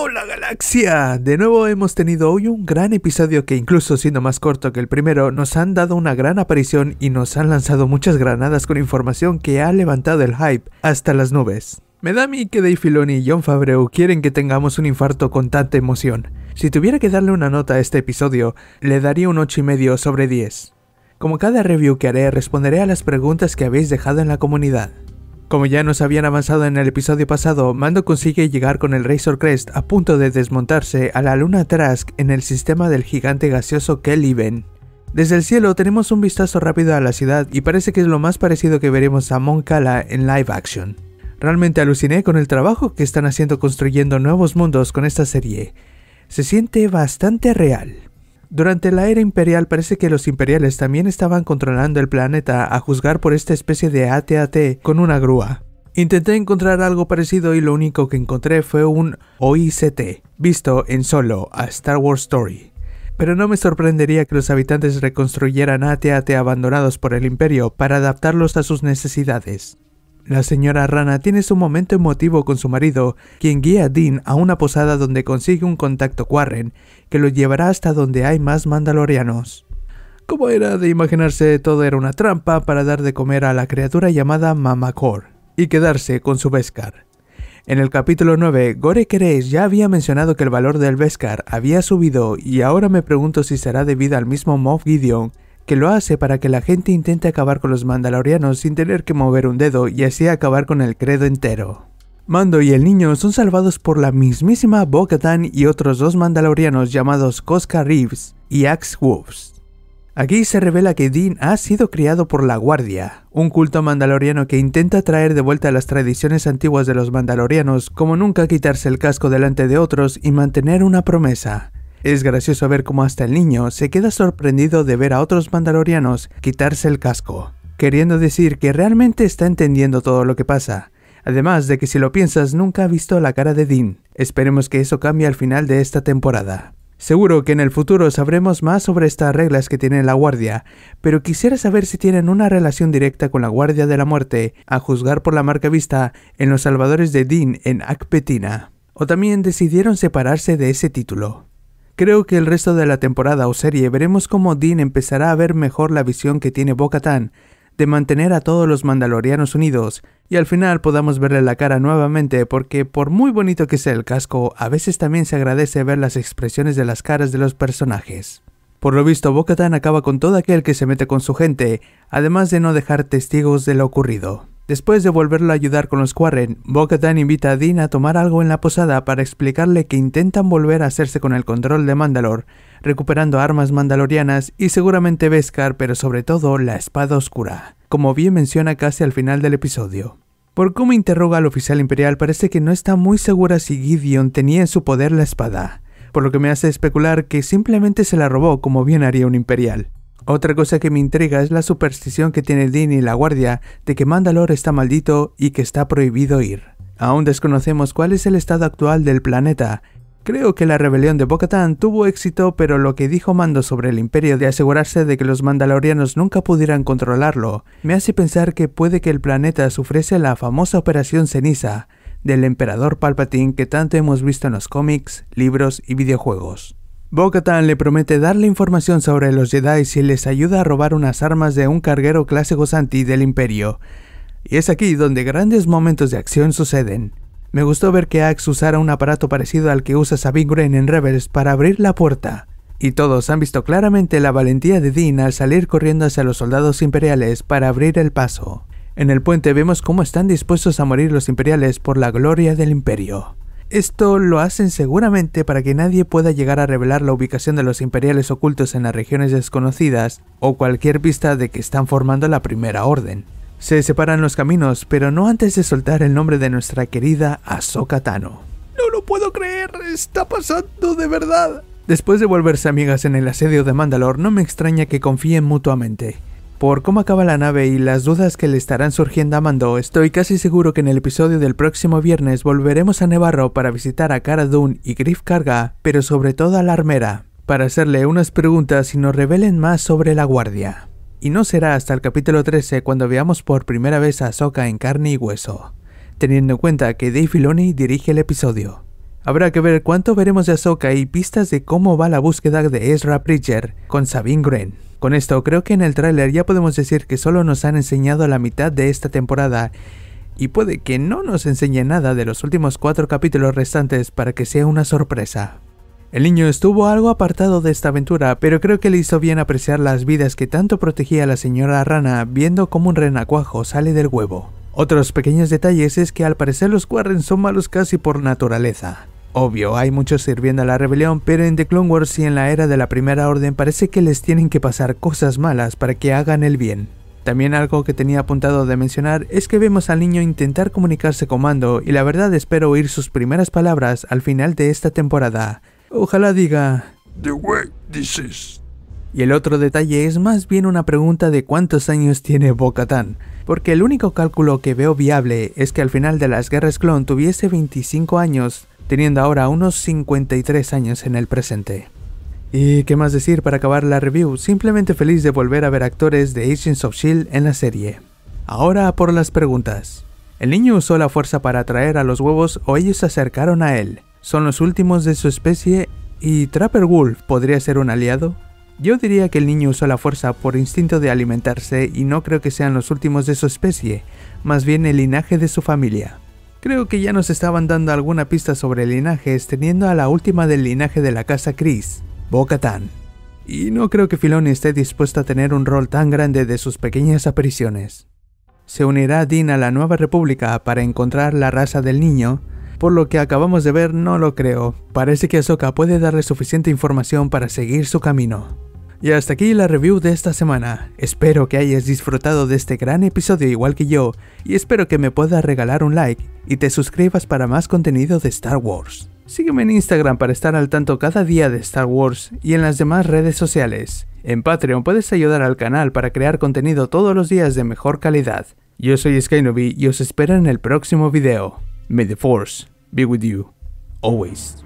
hola galaxia! De nuevo hemos tenido hoy un gran episodio que incluso siendo más corto que el primero, nos han dado una gran aparición y nos han lanzado muchas granadas con información que ha levantado el hype hasta las nubes. Me da a mí que Dave Filoni y John Favreau quieren que tengamos un infarto con tanta emoción. Si tuviera que darle una nota a este episodio, le daría un 8,5 sobre 10. Como cada review que haré, responderé a las preguntas que habéis dejado en la comunidad. Como ya nos habían avanzado en el episodio pasado, Mando consigue llegar con el Razor Crest a punto de desmontarse a la luna Trask en el sistema del gigante gaseoso Ben. Desde el cielo tenemos un vistazo rápido a la ciudad y parece que es lo más parecido que veremos a Mon Cala en live action. Realmente aluciné con el trabajo que están haciendo construyendo nuevos mundos con esta serie. Se siente bastante real. Durante la era imperial parece que los imperiales también estaban controlando el planeta a juzgar por esta especie de AT-AT con una grúa. Intenté encontrar algo parecido y lo único que encontré fue un OICT, visto en solo a Star Wars Story. Pero no me sorprendería que los habitantes reconstruyeran AT-AT abandonados por el imperio para adaptarlos a sus necesidades. La señora Rana tiene su momento emotivo con su marido, quien guía a Dean a una posada donde consigue un contacto Quarren, que lo llevará hasta donde hay más mandalorianos. Como era de imaginarse, todo era una trampa para dar de comer a la criatura llamada Mamacor y quedarse con su Beskar. En el capítulo 9, Gore Keres ya había mencionado que el valor del Beskar había subido y ahora me pregunto si será debido al mismo Moff Gideon que lo hace para que la gente intente acabar con los mandalorianos sin tener que mover un dedo y así acabar con el credo entero. Mando y el niño son salvados por la mismísima bo y otros dos mandalorianos llamados Cosca Reeves y Axe Wolves. Aquí se revela que Dean ha sido criado por la Guardia, un culto mandaloriano que intenta traer de vuelta las tradiciones antiguas de los mandalorianos como nunca quitarse el casco delante de otros y mantener una promesa, es gracioso ver cómo hasta el niño se queda sorprendido de ver a otros mandalorianos quitarse el casco, queriendo decir que realmente está entendiendo todo lo que pasa. Además de que si lo piensas nunca ha visto la cara de Dean. Esperemos que eso cambie al final de esta temporada. Seguro que en el futuro sabremos más sobre estas reglas que tiene la Guardia, pero quisiera saber si tienen una relación directa con la Guardia de la Muerte, a juzgar por la marca vista en los salvadores de Dean en Akpetina. O también decidieron separarse de ese título. Creo que el resto de la temporada o serie veremos cómo Dean empezará a ver mejor la visión que tiene Bo-Katan de mantener a todos los mandalorianos unidos y al final podamos verle la cara nuevamente porque por muy bonito que sea el casco, a veces también se agradece ver las expresiones de las caras de los personajes. Por lo visto, Bo-Katan acaba con todo aquel que se mete con su gente, además de no dejar testigos de lo ocurrido. Después de volverlo a ayudar con los Quarren, bo invita a Dean a tomar algo en la posada para explicarle que intentan volver a hacerse con el control de Mandalor, recuperando armas mandalorianas y seguramente Beskar, pero sobre todo la espada oscura, como bien menciona casi al final del episodio. Por cómo interroga al oficial imperial parece que no está muy segura si Gideon tenía en su poder la espada, por lo que me hace especular que simplemente se la robó como bien haría un imperial. Otra cosa que me intriga es la superstición que tiene Din y la guardia de que Mandalore está maldito y que está prohibido ir. Aún desconocemos cuál es el estado actual del planeta. Creo que la rebelión de Bocatán tuvo éxito, pero lo que dijo Mando sobre el imperio de asegurarse de que los mandalorianos nunca pudieran controlarlo, me hace pensar que puede que el planeta sufriese la famosa Operación Ceniza del emperador Palpatine que tanto hemos visto en los cómics, libros y videojuegos. Bogatan le promete darle información sobre los Jedi si les ayuda a robar unas armas de un carguero clásico santi del Imperio. Y es aquí donde grandes momentos de acción suceden. Me gustó ver que Axe usara un aparato parecido al que usa Sabine Wren en Rebels para abrir la puerta. Y todos han visto claramente la valentía de Dean al salir corriendo hacia los soldados imperiales para abrir el paso. En el puente vemos cómo están dispuestos a morir los imperiales por la gloria del imperio. Esto lo hacen seguramente para que nadie pueda llegar a revelar la ubicación de los imperiales ocultos en las regiones desconocidas o cualquier pista de que están formando la primera orden. Se separan los caminos, pero no antes de soltar el nombre de nuestra querida Ahsoka Tano. No lo puedo creer, está pasando de verdad. Después de volverse amigas en el asedio de Mandalore, no me extraña que confíen mutuamente. Por cómo acaba la nave y las dudas que le estarán surgiendo a Mando, estoy casi seguro que en el episodio del próximo viernes volveremos a Nevarro para visitar a Cara Dune y Griff Carga, pero sobre todo a la armera, para hacerle unas preguntas y nos revelen más sobre la guardia. Y no será hasta el capítulo 13 cuando veamos por primera vez a Ahsoka en carne y hueso, teniendo en cuenta que Dave Filoni dirige el episodio. Habrá que ver cuánto veremos de Ahsoka y pistas de cómo va la búsqueda de Ezra Bridger con Sabine Wren. Con esto creo que en el tráiler ya podemos decir que solo nos han enseñado la mitad de esta temporada y puede que no nos enseñe nada de los últimos cuatro capítulos restantes para que sea una sorpresa. El niño estuvo algo apartado de esta aventura, pero creo que le hizo bien apreciar las vidas que tanto protegía la señora rana viendo cómo un renacuajo sale del huevo. Otros pequeños detalles es que al parecer los cuarren son malos casi por naturaleza. Obvio, hay muchos sirviendo a la rebelión, pero en The Clone Wars y en la era de la Primera Orden parece que les tienen que pasar cosas malas para que hagan el bien. También algo que tenía apuntado de mencionar es que vemos al niño intentar comunicarse con Mando y la verdad espero oír sus primeras palabras al final de esta temporada. Ojalá diga... The way this is. Y el otro detalle es más bien una pregunta de cuántos años tiene Bo-Katan. porque el único cálculo que veo viable es que al final de las guerras clon tuviese 25 años, teniendo ahora unos 53 años en el presente. Y qué más decir para acabar la review, simplemente feliz de volver a ver actores de Agents of Shield en la serie. Ahora por las preguntas. ¿El niño usó la fuerza para atraer a los huevos o ellos se acercaron a él? ¿Son los últimos de su especie y Trapper Wolf podría ser un aliado? Yo diría que el niño usó la fuerza por instinto de alimentarse y no creo que sean los últimos de su especie, más bien el linaje de su familia. Creo que ya nos estaban dando alguna pista sobre linajes teniendo a la última del linaje de la casa Chris, Bocatan. Y no creo que Filoni esté dispuesta a tener un rol tan grande de sus pequeñas apariciones. Se unirá Dean a la Nueva República para encontrar la raza del niño, por lo que acabamos de ver no lo creo. Parece que Ahsoka puede darle suficiente información para seguir su camino. Y hasta aquí la review de esta semana. Espero que hayas disfrutado de este gran episodio igual que yo y espero que me puedas regalar un like y te suscribas para más contenido de Star Wars. Sígueme en Instagram para estar al tanto cada día de Star Wars y en las demás redes sociales. En Patreon puedes ayudar al canal para crear contenido todos los días de mejor calidad. Yo soy Skynoby y os espero en el próximo video. May the Force be with you, always.